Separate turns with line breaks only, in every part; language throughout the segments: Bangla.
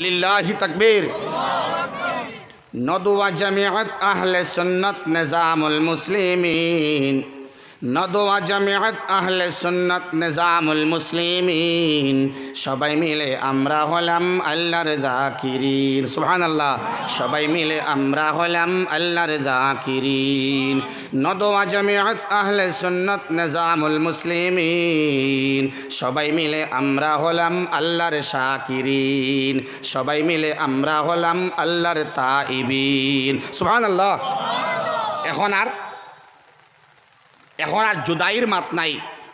لله تكبير ندوة جميعت أهل سنة نظام المسلمين নদোয়া জামিয়াত আহলে সুন্নত নিজামুল মুসলিমিন সবাই মিলে আমরা হলাম আল্লাহর জাকিরিন সুবহানাল্লাহ সবাই মিলে আমরা হলাম আল্লাহর জাকিরিন নদোয়া জামিয়াত আহলে সুন্নত নিজামুল মুসলিমিন সবাই মিলে আমরা হলাম আল্লাহর শাকিরিন সবাই মিলে আমরা হলাম আল্লাহর তাইবিন সুবহানাল্লাহ এখন আর এখন আর জুদাইয়ের মাত নাই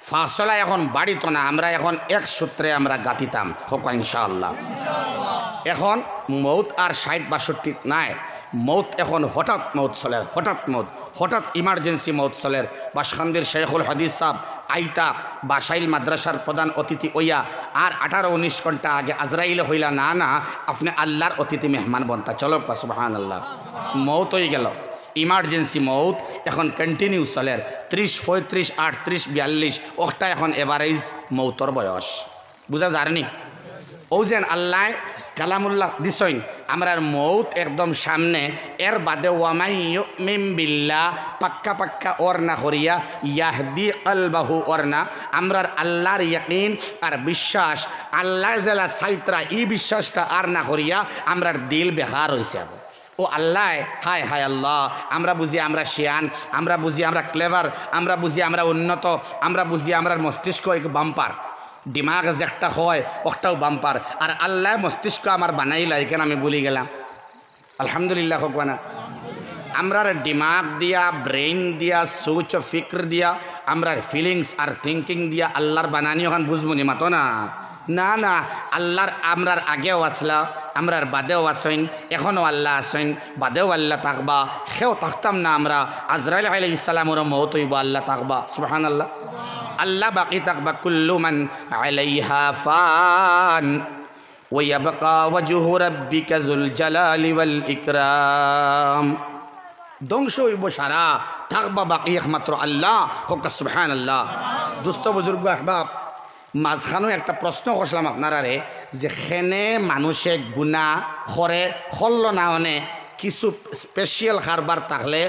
ফাঁসলা এখন বাড়িত না আমরা এখন এক সূত্রে আমরা গাতিতাম হোক ইনশাআল্লাহ এখন মৌত আর ষাট বাষট্টি নাই মৌত এখন হঠাৎ মৌত চলে হঠাৎ মৌত হঠাৎ ইমার্জেন্সি মৌত চলের বাসখানবীর শেখুল হাদিস সাহ আইতা বাসাইল মাদ্রাসার প্রধান অতিথি ওইয়া আর আঠারো উনিশ ঘন্টা আগে আজরাইলে হইলা না না আপনি আল্লাহর অতিথি মেহমান বনতা চলো সুবাহান আল্লাহ মৌত হয়ে গেল ইমার্জেন্সি মৌত এখন কন্টিনিউ চলের ত্রিশ পঁয়ত্রিশ আটত্রিশ বিয়াল্লিশ ওটা এখন এভারেজ মৌতর বয়স বুঝা যারনি ও যেন আল্লাহ কালামুল্লাহ দিসইন আমরার মৌত একদম সামনে এর বাদে ওয়ামাই মেমবিল্লা পাক্কা পাক্কা অর্না করিয়া ইয়াহদি আলবাহু অর্না আমরার আল্লাহর ইয়াকিন আর বিশ্বাস আল্লাহ জেলা সাইত্রা ই বিশ্বাসটা আর না করিয়া আমরার দিল বেহার হয়েছে ও আল্লাহ হায় হায় আল্লাহ আমরা বুঝি আমরা শিয়ান আমরা বুঝি আমরা ক্লেভার আমরা বুঝি আমরা উন্নত আমরা বুঝি আমরা মস্তিষ্ক এক বাম্পার দিমাগ যে একটা হয় ওটাও বাম্পার আর আল্লাহ মস্তিষ্ক আমার বানাইলা এখানে আমি বলি গেলাম আলহামদুলিল্লাহ না আমরা ডিমাগ দিয়া ব্রেইন দিয়া সুচ ফিক্র দিয়া আমরা ফিলিংস আর থিঙ্কিং দিয়া আল্লাহর বানানি ওখান বুঝবো নি মাতো না না না আল্লাহর আমরার আগেও আসলা আমরা আর বাদেও আসইন এখনও আল্লাহ আসইন বাদেও আল্লাহ থাকবা সেও থাকতাম না আমরা আজরাইল আলি ইসালামরও মহত হইব আল্লাহ থাকবা সুবাহান আল্লাহ আল্লাহ বাকি থাকবা কুল্লুমান আলাইহা ফান ويبقى وجه ربك ذو الجلال والإكرام ধ্বংস হইব সারা থাকবা বাকি একমাত্র আল্লাহ হোক সুবহান আল্লাহ দুস্থ বুজুর্গ মাঝখানেও একটা প্রশ্ন করছিলাম আপনারারে যে খেনে মানুষে গুণা করে হল না অনে কিছু স্পেশিয়াল হারবার থাকলে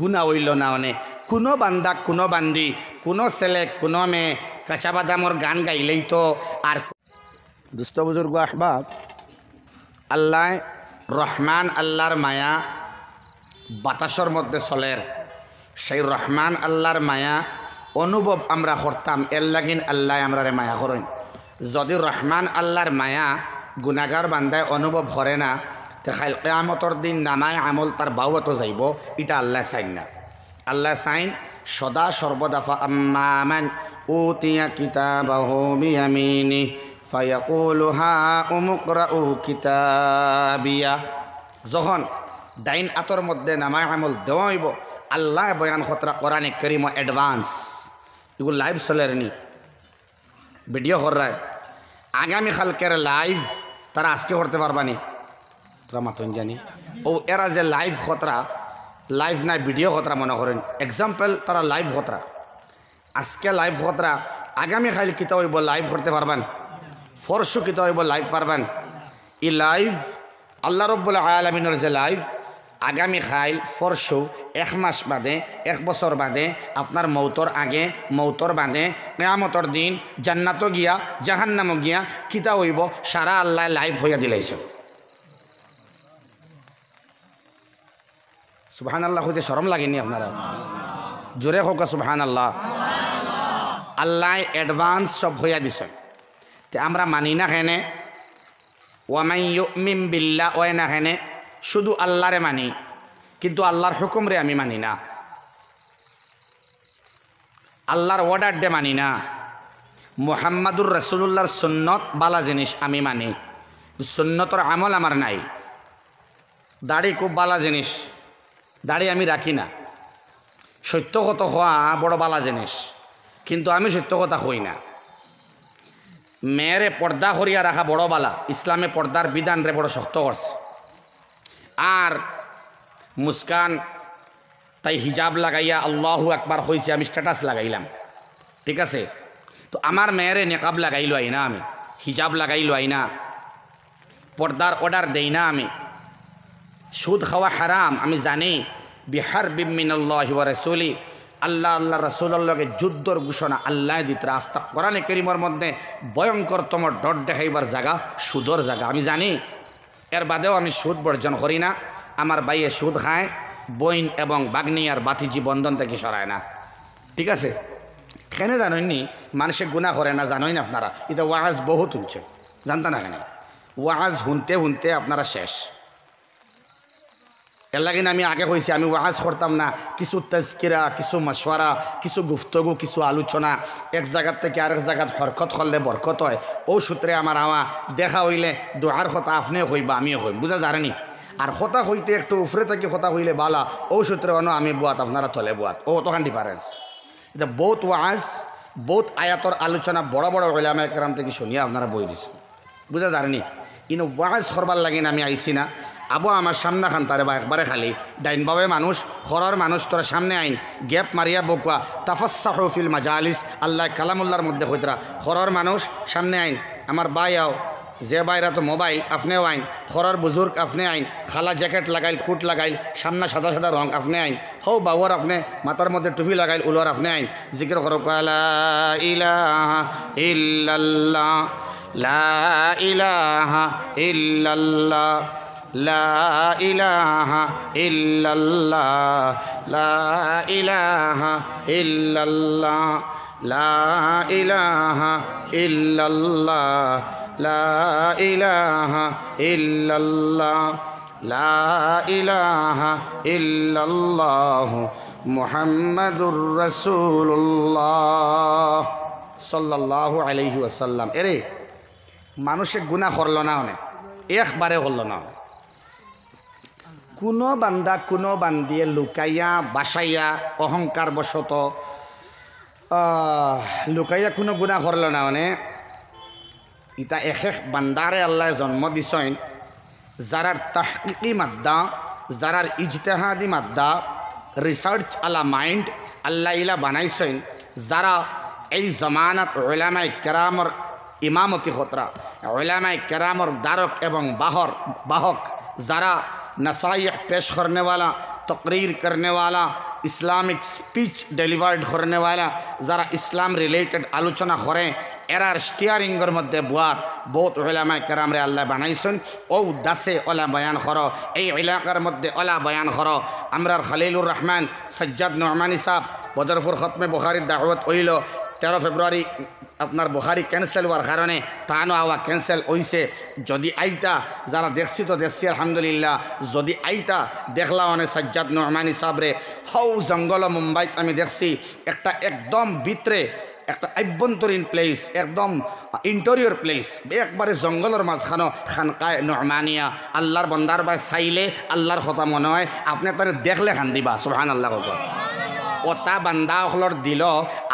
গুণা হইল না অনে কোনো বান্দা কোনো বান্দি কোনো ছেলে কোনো মেয়ে কাঁচা বাদামর গান গাইলেই তো আর দুস্থ বুজুর্গ আহবাব আল্লাহ রহমান আল্লাহর মায়া বাতাসর মধ্যে চলের সেই রহমান আল্লাহর মায়া অনুভব আমরা করতাম এর লাগিন আল্লাহ আমরা মায়া করেন যদি রহমান আল্লাহর মায়া গুণাগার বান্দায় অনুভব করে না তে খাইল কেয়ামতর দিন নামায় আমল তার বাউতো যাইব এটা আল্লাহ সাইন না আল্লাহ সাইন সদা সর্বদাফা আম্মামান উতিয়া কিতাবাহ বিয়ামিনি যখন ডাইন আতর মধ্যে নামায় আমল দেওয়াইব আল্লাহ বয়ান খতরা কোরআনে করিম অ্যাডভান্স एगो লাইভ सलरनी নি ভিডিও रहा রায় आगामी खाल के তারা আজকে করতে পারবানি তোরা মাতন জানি ও এরা যে লাইভ কতরা লাইভ নাই ভিডিও কতরা মনে করেন এক্সাম্পল তারা লাইভ কতরা আজকে লাইভ কতরা আগামী খাইল কিতা হইব লাইভ করতে পারবেন ফরশু কিতা হইব লাইভ পারবেন ই লাইভ আল্লাহ রব্বুল আলমিনের যে লাইভ আগামীকাল ফরশু এক মাস বাদে এক বছর বাদে আপনার মৌতর আগে মৌতর বাদে কেয়ামতর দিন জান্নাত গিয়া জাহান্নাম গিয়া কিতা হইব সারা আল্লাহ লাইভ হইয়া দিলাইছ সুবাহান আল্লাহ হইতে সরম লাগেনি আপনারা জোরে হোক সুবাহান আল্লাহ আল্লাহ অ্যাডভান্স সব হইয়া দিছ তে আমরা মানি না খেনে ওয়ামাই মিম বিল্লা ওয়াই না খেনে শুধু আল্লাহরে মানি কিন্তু আল্লাহর হুকুমরে আমি মানি না আল্লাহর অর্ডার দে মানি না মোহাম্মদুর রসুল্লাহর সুন্নত বালা জিনিস আমি মানি সুন্নতর আমল আমার নাই দাড়ি খুব বালা জিনিস দাড়ি আমি রাখি না সত্য কথা হওয়া বড় বালা জিনিস কিন্তু আমি সত্য কথা হই না মেয়েরে পর্দা করিয়া রাখা বড় বালা ইসলামে পর্দার বিধান রে বড় শক্ত করছে আর মুস্কান তাই হিজাব লাগাইয়া আল্লাহু একবার হয়েছে আমি স্ট্যাটাস লাগাইলাম ঠিক আছে তো আমার মেয়েরে নেকাব লাগাইল আইনা আমি হিজাব লাগাইল আইনা পর্দার অর্ডার দেই না আমি সুদ খাওয়া হারাম আমি জানি বিহার বিমিনাল্লাহ রসুলি আল্লাহ আল্লাহ রসুল্লাহকে যুদ্ধর ঘোষণা আল্লাহ দিতরা আস্তা কোরআনে করিমর মধ্যে ভয়ঙ্করতম ডট দেখাইবার জায়গা সুদর জায়গা আমি জানি এর বাদেও আমি সুদ বর্জন করি না আমার বাইয়ে সুদ খায় বইন এবং বাগ্নি আর বাতিজি বন্ধন থেকে সরায় না ঠিক আছে কেন জানইনি মানুষে গুণা করে না না আপনারা এটা ওয়াজ বহুত শুনছে জানতেন না কেন ওয়াজ শুনতে শুনতে আপনারা শেষ এর আমি আগে হয়েছি আমি ওয়াজ করতাম না কিছু তেজকিরা কিছু মশওয়ারা কিছু গুফতগু কিছু আলোচনা এক জায়গার থেকে আরেক জায়গাত হরকত করলে বরকত হয় ও সূত্রে আমার আমা দেখা হইলে দোহার কথা হই বা আমিও হইব বুঝা জানি আর হতা হইতে একটু উফরে থেকে হতা হইলে বালা ও সূত্রে অন আমি বোয়াত আপনারা তলে বোয়াত ও তখন ডিফারেন্স এটা বহুত ওয়াজ বহুত আয়াতর আলোচনা বড় বড় আমি একরাম থেকে শুনিয়ে আপনারা বই দিছে বুঝা জানি কিন্তু ওয়াজ সরবার লাগিন আমি আইসি না আবু আমার সামনে খান তারে বা একবারে খালি ডাইন বাবে মানুষ হরর মানুষ তোর সামনে আইন গ্যাপ মারিয়া বকুয়া তাফাসা হৌফিল মাজা আলিস আল্লাহ কালামুল্লার মধ্যে হইতরা হরর মানুষ সামনে আইন আমার বাই আও যে বাইরা তো মোবাইল আপনিও আইন হরর বুজুর্গ আপনি আইন খালা জ্যাকেট লাগাইল কুট লাগাইল সামনা সাদা সাদা রং আপনি আইন হৌ বাবর আপনি মাথার মধ্যে টুপি লাগাইল উলোর আপনি আইন জিকির করো ইল্লাল্লাহ লা ইলাহা ইল্লাল্লাহ লা ইলাহা ইল্লাল্লাহ লা ইলাহা ইল্লাল্লাহ লা ইলাহা ইল্লাল্লাহ লা ইলাহা ইল্লাল্লাহ লা ইলাহা ইল্লাল্লাহ মুহাম্মাদুর রাসূলুল্লাহ সাল্লাল্লাহু আলাইহি ওয়াসাল্লাম এরে মানুষে গুনাহ করলো না অনেক একবারে করলো না কোনো বান্দা কোনো বান্দিয়ে লুকাইয়া বাসাইয়া অহংকার বশত লুকাইয়া কোনো গুণা করল না মানে ইতা এশেষ বান্দারে আল্লাহ জন্ম দিছেন যারার তাহকি মাদ্দা যারার ইজতেহাদি মাদ্দা রিসার্চ আলা মাইন্ড আল্লাহ ইলা বানাইছেন যারা এই জমানত ওলামাই কেরামর ইমামতি হতরা ওলামাই কেরামর দ্বারক এবং বাহর বাহক যারা نصائح پیش کرنے والا تقریر کرنے والا اسلامک سپیچ ڈیلیورڈ کرنے والا ذرا اسلام ریلیٹڈ آلوچنا کریں ایرار اسٹیئرنگر مد بوار بہت علماء کرام کرامر اللہ بنائی سن او دس اولا بیان خرا اے علاقر کر اولا بیان خورہ امرار خلیل الرحمن سجاد نعمانی صاحب بدرفر خطمِ بخاری دعوت اویلو তেরো ফেব্রুয়ারি আপনার বুহারি ক্যান্সেল হওয়ার কারণে টানো আওয়া ক্যান্সেল হইছে যদি আইতা যারা দেখছি তো দেখছি আলহামদুলিল্লাহ যদি আইতা দেখলা অনেক সাজ্জাদ নহমানি সাবরে হৌ জঙ্গল মুম্বাইত আমি দেখছি একটা একদম বিত্রে একটা আভ্যন্তরীণ প্লেস একদম ইন্টেরিয়র প্লেস একবারে জঙ্গলের মাঝখানো খানকায় নহমানিয়া আল্লাহর বন্দার বা চাইলে আল্লাহর কথা মনে হয় আপনি তার দেখলে খান দিবা সোহান আল্লাহ বান্দা বান্দাসকলর দিল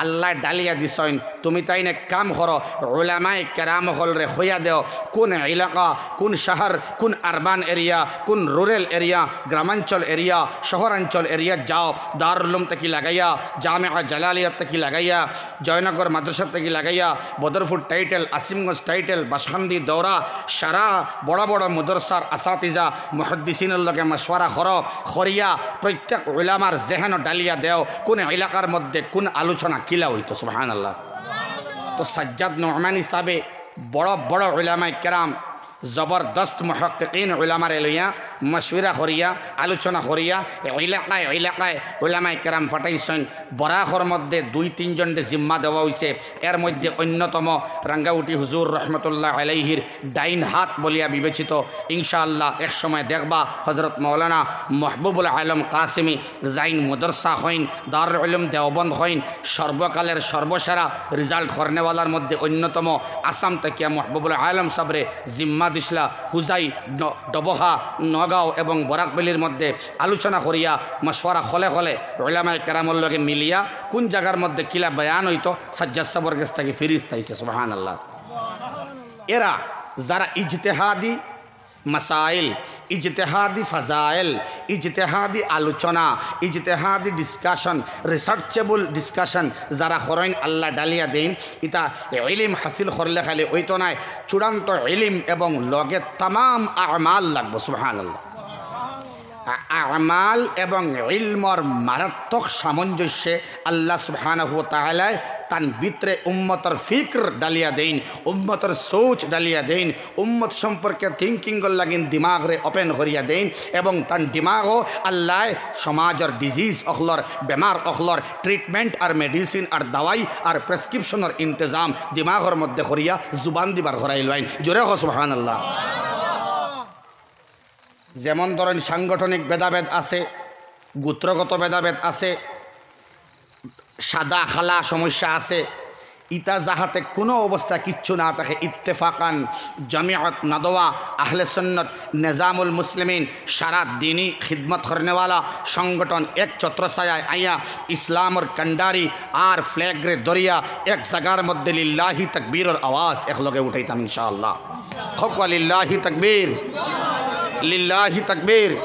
আল্লাহ ডালিয়া দিছইন তুমি তাইন এক কাম করো ওলামাই কেরাম হলরে হইয়া দেও কোন এলাকা কোন শহর কোন আরবান এরিয়া কোন রুরেল এরিয়া গ্রামাঞ্চল এরিয়া শহরাঞ্চল এরিয়া যাও দারুলুম তাকি লাগাইয়া জামে জালালিয়া তাকি লাগাইয়া জয়নগর মাদ্রাসা তাকি লাগাইয়া বদরপুর টাইটেল আসিমগঞ্জ টাইটেল বাসখান্দি দৌরা সারা বড় বড় মদরসার আসাতিজা মহদ্দিসিনের লগে মশওয়ারা কর খরিয়া প্রত্যেক ওলামার জেহেন ডালিয়া দেও কোন এলাকার মধ্যে কোন আলোচনা কিলা হইত সুহান আল্লাহ তো সাজ্জাদ নহমান হিসাবে বড় বড় ওলামায় কেরাম জবরদস্ত মহকিন ওলামারে লইয়া মশবিরা করিয়া আলোচনা করিয়া এলাকায় এলাকায় ওলামায় কেরাম ফাটাইছেন বরাহর মধ্যে দুই তিনজনকে জিম্মা দেওয়া হয়েছে এর মধ্যে অন্যতম রাঙ্গাউটি হুজুর রহমতুল্লাহ আলাইহির ডাইন হাত বলিয়া বিবেচিত ইনশাআল্লাহ একসময় দেখবা হজরত মৌলানা মহবুবুল আলম কাসিমি জাইন মদরসা হইন দারুল আলম দেওবন্দ হইন সর্বকালের সর্বসেরা রেজাল্ট করনেওয়ালার মধ্যে অন্যতম আসাম তাকিয়া মহবুবুল আলম সাবরে জিম্মা দিসলা হুজাই ডবহা নগ নগাঁও এবং বরাকবেলির মধ্যে আলোচনা করিয়া মশওয়ারা হলে হলে রইলামায় কেরামল্লকে মিলিয়া কোন জায়গার মধ্যে কিলা বয়ান হইতো সাজ্জাসাবর কাছ থেকে ফিরিস্তাইছে সোহান আল্লাহ এরা যারা ইজতেহাদি মাসাইল ইজতেহাদি ফাজাইল ইজতেহাদি আলোচনা ইজতেহাদি ডিসকাশন রিসার্চেবল ডিসকাশন যারা হরইন আল্লাহ ডালিয়া দিন ইতা এলিম হাসিল করলে খালি ওই তো নয় চূড়ান্ত এলিম এবং লগে তাম আমাল লাগবো সুহান আল্লাহ আমাল এবং ইলমর মারাত্মক সামঞ্জস্যে আল্লাহ সুবহানাহু তান বিত্রে উম্মতর ফিক্র ডালিয়া দেন উম্মতর সোচ ডালিয়া দেন উম্মত সম্পর্কে থিঙ্কিং লাগিন দিমাগরে ওপেন করিয়া দেন এবং তান দিমাগও আল্লাহ সমাজর ডিজিজ অখলর বেমার অখলর ট্রিটমেন্ট আর মেডিসিন আর দাওয়াই আর প্রেসক্রিপশনের ইন্তজাম দিমাগর মধ্যে করিয়া জুবান দিবার ঘরাইল জোরে হসবাহান আল্লাহ যেমন ধরেন সাংগঠনিক ভেদাভেদ আছে গোত্রগত ভেদাভেদ আছে সাদা খালা সমস্যা আছে ইতা যাহাতে কোনো অবস্থা কিচ্ছু না থাকে ইত্তেফাকান জমিয়ত নাদোয়া আহলে সন্নত নিজামুল মুসলিমিন সারা দিনই খিদমত হরনেওয়ালা সংগঠন এক ছত্রছায় আইয়া ইসলামর কান্ডারি আর ফ্ল্যাগরে দরিয়া এক জাগার মধ্যে লিল্লাহি তকবীর আওয়াজ একলগে উঠাইতাম ইনশাআল্লাহ খবকা লিল্লাহি তকবীর لله تكبير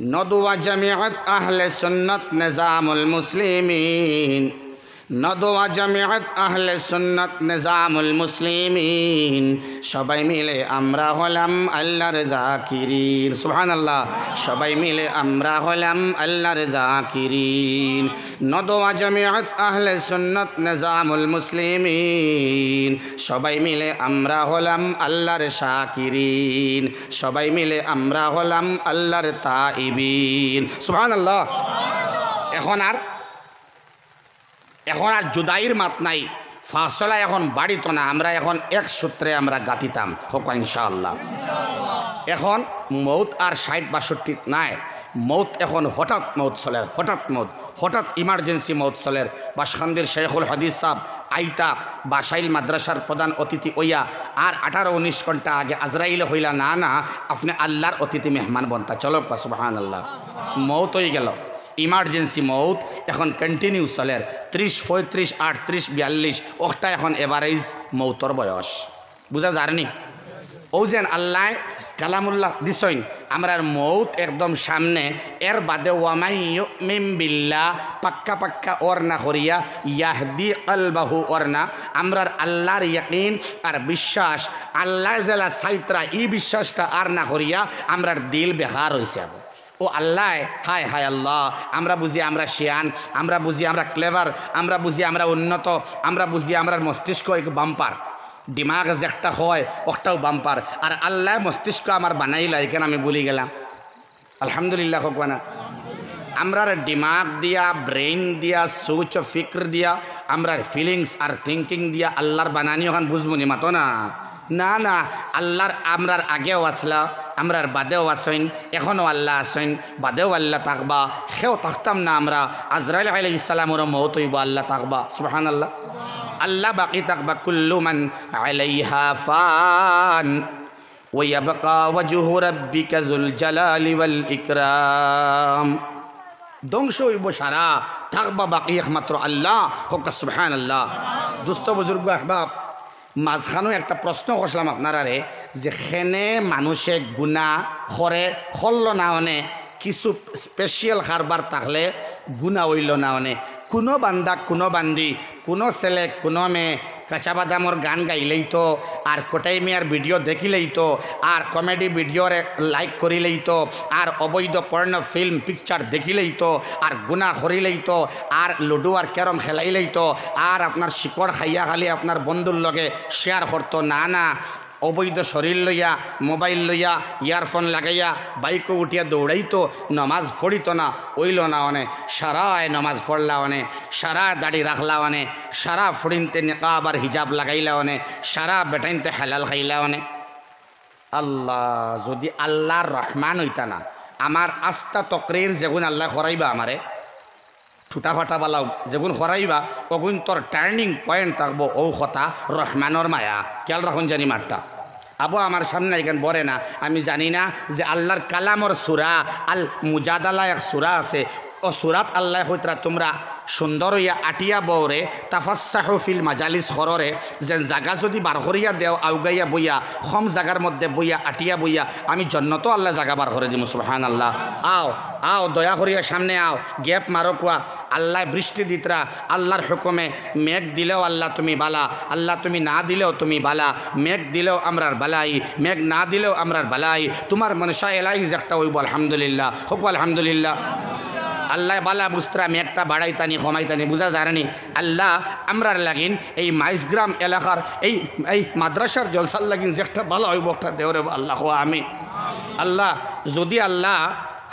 ندوة جميع أهل سنة نظام المسلمين নদোয়া জামিয়াত আহলে সুন্নত নিজামুল মুসলিমিন সবাই মিলে আমরা হলাম আল্লাহর জাকিরিন সুবহানাল্লাহ সবাই মিলে আমরা হলাম আল্লাহর জাকিরিন নদোয়া জামিয়াত আহলে সুন্নত নিজামুল মুসলিমিন সবাই মিলে আমরা হলাম আল্লাহর শাকিরিন সবাই মিলে আমরা হলাম আল্লাহর তাইবিন সুবহানাল্লাহ এখন আর এখন আর জুদাইয়ের মাত নাই ফাঁসলা এখন বাড়িত না আমরা এখন এক সূত্রে আমরা গাতিতাম হোক ইনশাআল্লাহ এখন মৌত আর ষাট বাষট্টি নাই মৌত এখন হঠাৎ মৌত চলের হঠাৎ মৌত হঠাৎ ইমার্জেন্সি মৌত চলের বাসখান্দির শেখুল হাদিস সাহ আইতা বাসাইল মাদ্রাসার প্রধান অতিথি ওইয়া আর আঠারো উনিশ ঘন্টা আগে আজরাইলে হইলা না না আপনি আল্লাহর অতিথি মেহমান বনতা চলো সুবাহান আল্লাহ মৌত হয়ে গেল ইমার্জেন্সি মৌত এখন কন্টিনিউ চলের ত্রিশ পঁয়ত্রিশ আটত্রিশ বিয়াল্লিশ ওটা এখন এভারেজ মৌতর বয়স বুঝা যারনি ও যেন আল্লাহ কালামুল্লাহ দিসইন আমরার মৌত একদম সামনে এর বাদে ওয়ামাইমিম বিল্লা পাক্কা পাক্কা অর্না করিয়া ইয়াহদি আলবাহু অর্না আমরার আল্লাহর ইয়াকিন আর বিশ্বাস আল্লাহ জেলা সাইত্রা ই বিশ্বাসটা আর না করিয়া আমরার দিল বেহার হয়েছে ও আল্লাহ হায় হায় আল্লাহ আমরা বুঝি আমরা শিয়ান আমরা বুঝি আমরা ক্লেভার আমরা বুঝি আমরা উন্নত আমরা বুঝি আমরা মস্তিষ্ক এক বাম্পার ডিমাগ একটা হয় ওটাও বাম্পার আর আল্লাহ মস্তিষ্ক আমার বানাইলা এখানে আমি বলি গেলাম আলহামদুলিল্লাহ না আমরা ডিমাগ দিয়া ব্রেইন দিয়া সুচ ফিক্র দিয়া আমরা ফিলিংস আর থিঙ্কিং দিয়া আল্লাহর বানানি ওখান বুঝবো নি মাতো না না না আল্লাহর আমরার আগেও আসলা আমরার বাদেও আসইন এখনও আল্লাহ আসইন বাদেও আল্লাহ থাকবা সেও থাকতাম না আমরা আজরাইল আলি ইসালামরও মহত হইব আল্লাহ তাকবা সুবাহান আল্লাহ আল্লাহ বাকি থাকবা কুল্লুমান আলাইহা ফান ওয়াবকা ওয়াজহু রাব্বিকা যুল জালালি ওয়াল ইকরাম ধ্বংস হইব সারা থাকবা বাকি একমাত্র আল্লাহ হোক সুবহান আল্লাহ দুস্থ বুজুর্গ আহবাব মাঝখানেও একটা প্রশ্ন করছিলাম আপনারারে যে খেনে মানুষে গুণা হরে হল্ল না অনে কিছু স্পেশিয়াল কারবার থাকলে গুণা হইল না অনে কোনো বান্দা কোনো বান্দি কোনো ছেলে কোনো মেয়ে কাঁচা বাদামর গান গাইলেই তো আর কোটাই ভিডিও দেখিলেই তো আর কমেডি ভিডিওরে লাইক করিলেই তো আর অবৈধ পর্ণ ফিল্ম পিকচার দেখিলেই তো আর গুণা করিলেই তো আর লুডু আর ক্যারম খেলাইলেই তো আর আপনার শিকড় খাইয়া খালি আপনার বন্ধুর লগে শেয়ার করতো না না অবৈধ শরীর লইয়া মোবাইল লইয়া ইয়ারফোন লাগাইয়া বাইক উঠিয়া দৌড়াইত নমাজ ফড়িত না ওইল না অনে সারায় নমাজ ফড়লা অনে সারা দাড়ি রাখলা অনে সারা ফুড়িনতে নেকাব আর হিজাব লাগাইলা অনে সারা বেটাইনতে হেলাল খাইলা অনে আল্লাহ যদি আল্লাহর রহমান হইতা না আমার আস্থা তকরির যেগুন আল্লাহ করাইবা আমারে ঠুটা ফাটা বালাও যেগুন হরাইবা ওগুন তোর টার্নিং পয়েন্ট থাকবো ও কথা রহমানোর মায়া খেয়াল রাখুন জানি মারটা আবু আমার সামনে এখান বরে না আমি জানি না যে আল্লাহর কালামর সুরা আল মুজাদালা এক সুরা আছে ও সুরাত আল্লাহ হইতরা তোমরা সুন্দর হইয়া আটিয়া বৌরে তাফাসাহু ফিল মাজালিস হররে যে জাগা যদি বার করিয়া দেও আউগাইয়া বইয়া খম জাগার মধ্যে বইয়া আটিয়া বইয়া আমি জন্নত আল্লাহ জাগা বার করে দিম সুহান আল্লাহ আও আও দয়া করিয়া সামনে আও গ্যাপ মারো কুয়া আল্লাহ বৃষ্টি দিতরা আল্লাহর হুকুমে মেঘ দিলেও আল্লাহ তুমি বালা আল্লাহ তুমি না দিলেও তুমি বালা মেঘ দিলেও আমরার বালাই মেঘ না দিলেও আমরার বালাই তোমার মনসা এলাই একটা বল আলহামদুলিল্লাহ হকু আলহামদুলিল্লাহ আল্লাহ বালা বুস্তরা মেঘটা বাড়াইতানি কমাইতানি বুঝা জানানি আল্লাহ আমরার লাগিন এই মাইসগ্রাম এলাকার এই এই মাদ্রাসার জলসার লাগিন যে একটা ভালো হইব একটা দেওয়ার আল্লাহ আমি আল্লাহ যদি আল্লাহ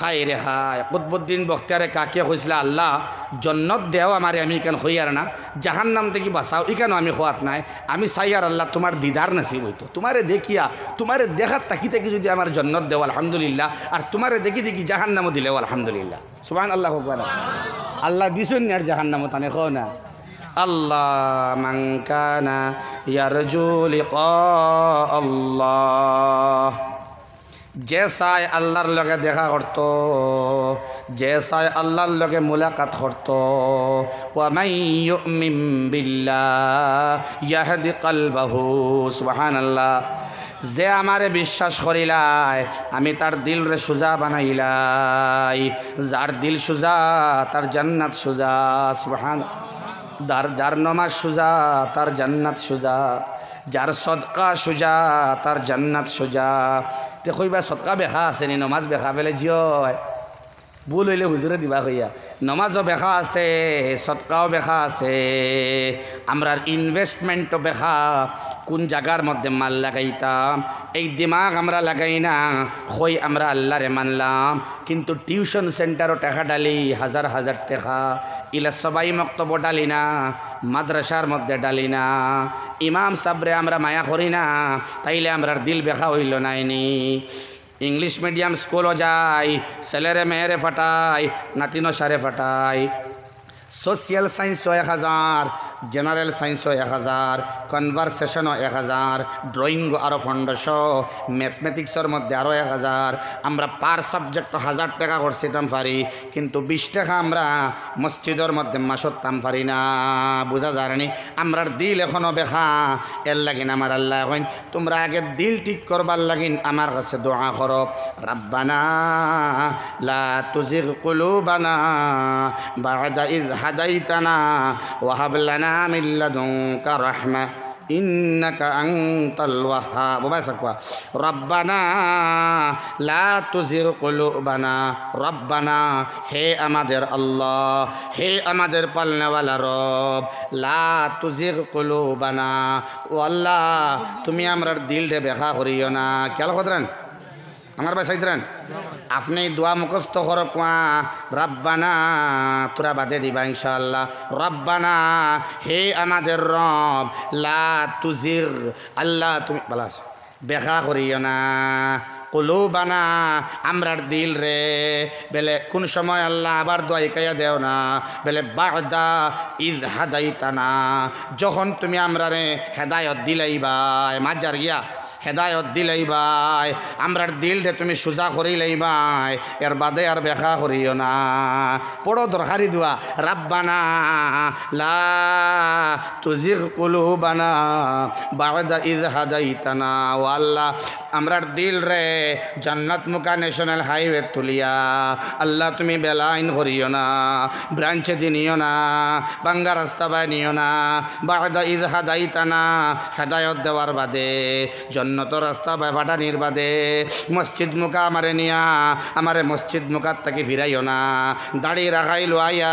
হায় রে হায় কুতবুদ্দিন বখতিয়ারে কাকে হয়েছিল আল্লাহ জন্নত দেও আমার আমি কেন হইয়ার না জাহান নাম থেকে বাঁচাও ইকানো আমি হওয়াত নাই আমি চাই আর আল্লাহ তোমার দিদার নাসিব হইতো তোমারে দেখিয়া তোমারে দেখার তাকি তাকি যদি আমার জন্নত দেও আলহামদুলিল্লাহ আর তোমারে দেখি দেখি জাহান নামও দিলেও আলহামদুলিল্লাহ সুবাহান আল্লাহ হকার আল্লাহ দিছুন আর জাহান নামও তানে হো না আল্লাহ মাংকানা ইয়ারজু লিক আল্লাহ যে চাই আল্লাহর লগে দেখা করত যে চাই আল্লাহর লগে মুলাকাত করত ইয়াহদি বাহু সুবাহান আল্লাহ যে আমারে বিশ্বাস করিলাই আমি তার দিল রে সুজা বানাইলাই যার দিল সুজা তার জান্নাত সুজা সুবাহান দার যার নমাজ সুজা তার জান্নাত সুজা যার সদকা সুজা তার জান্নাত সুজা تخوی با صدقه بخواستنی یعنی نماز بخواه ولی جای ভুল হইলে হুজুরে দিবা হইয়া নমাজও বেখা আছে সৎকাও বেখা আছে আমরার ইনভেস্টমেন্টও বেখা কোন জায়গার মধ্যে মাল লাগাইতাম এই দিমাগ আমরা লাগাই না হই আমরা আল্লাহরে মানলাম কিন্তু টিউশন সেন্টারও টাকা ডালি হাজার হাজার টাকা ইলা সবাই মক্তব্য ডালি না মাদ্রাসার মধ্যে ডালি না ইমাম সাবরে আমরা মায়া করি না তাইলে আমরার দিল বেখা হইল নাইনি इंग्लिश मीडियम स्कूल हो जाए सलेरे मेरे फटाई नतीनो शरे फटाई सोशल साइंस हो एक हज़ार জেনারেল সায়েন্সও এক হাজার কনভারসেশনও এক হাজার ড্রয়িং আরও পনেরোশো ম্যাথমেটিক্সের মধ্যে আরও এক হাজার আমরা পার সাবজেক্ট হাজার টাকা করছিতাম পারি কিন্তু বিশ টাকা আমরা মসজিদের মধ্যে মাসতাম পারি না বোঝা যায় নি আমরার দিল এখনও বেখা এর লাগিন আমার আল্লাহ এখন তোমরা আগে দিল ঠিক করবার লাগিন আমার কাছে দোয়া করো রাব্বানা লা কুলু বানা বাদা ইজ হাদাইতানা ওয়াহাবলানা لنا إنك أنت الوهاب وبسكوا ربنا لا تزغ قلوبنا ربنا হে আমাদের আল্লাহ হে আমাদের পালনেওয়ালা রব লা তুজির কলুবানা ও আল্লাহ তুমি আমরার দিল দে বেখা করিও না খেয়াল করেন আমার ভাই সাইদ্রান আপনি দোয়া মুখস্থ কর কুয়া রব্বানা তোরা বাদে দিবা ইনশাল্লাহ রব্বানা হে আমাদের রব লা তুজির আল্লাহ তুমি বলা দেখা করিও না কলু বানা আমরার দিল রে বেলে কোন সময় আল্লাহ আবার দোয়াই কাইয়া দেও না বেলে বাহদা ইদ হাদাইতানা যখন তুমি আমরারে হেদায়ত দিলাইবা মাজার গিয়া হেদায়ত দিলেই দিলাইবাই আমরার দিলটা তুমি সোজা করি বাই এর বাদে আর বেখা করিও না পড়ো দরকারি দোয়া রাব্বানা লা কুলু কুলুবানা বাদা ইজ হাদাইতানা ও আল্লাহ আমরার দিল রে জান্নাত মুকা ন্যাশনাল হাইওয়ে তুলিয়া আল্লাহ তুমি বেলাইন করিও না ব্রাঞ্চে দিনিও না বাঙ্গা রাস্তা বাই নিও না বাদা ইজ হাদাইতানা হেদায়ত দেওয়ার বাদে জন্ম চিহ্নত রাস্তা ব্যাপারটা নির্বাদে মসজিদ মুখা আমারে নিয়া আমারে মসজিদ মুখার তাকে ফিরাইও না দাড়ি রাখাই লোয়াইয়া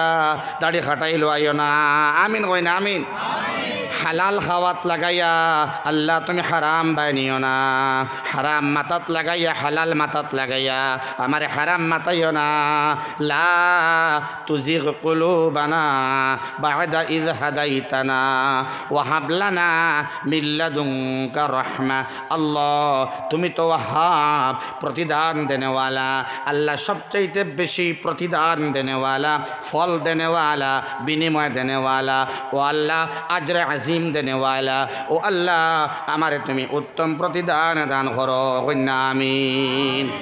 দাড়ি খাটাই লোয়াইও না আমিন কই না আমিন হালাল খাওয়াত লাগাইয়া আল্লাহ তুমি হারাম বানিও না হারাম মাতাত লাগাইয়া হালাল মাতাত লাগাইয়া আমারে হারাম মাতাইও না লা তুজি কলু বানা বাহাদা ইজ হাদাইতানা মিল্লা দুঙ্কা রহমা আল্লাহ তুমি তো হাব প্রতিদান দেনেওয়ালা আল্লাহ সবচাইতে বেশি প্রতিদান দেনেওয়ালা ফল দেনেওয়ালা বিনিময় দেনেওয়ালা ও আল্লাহ আজরে আজিম দেনেওয়ালা ও আল্লাহ আমারে তুমি উত্তম প্রতিদান দান করো কন্যা আমিন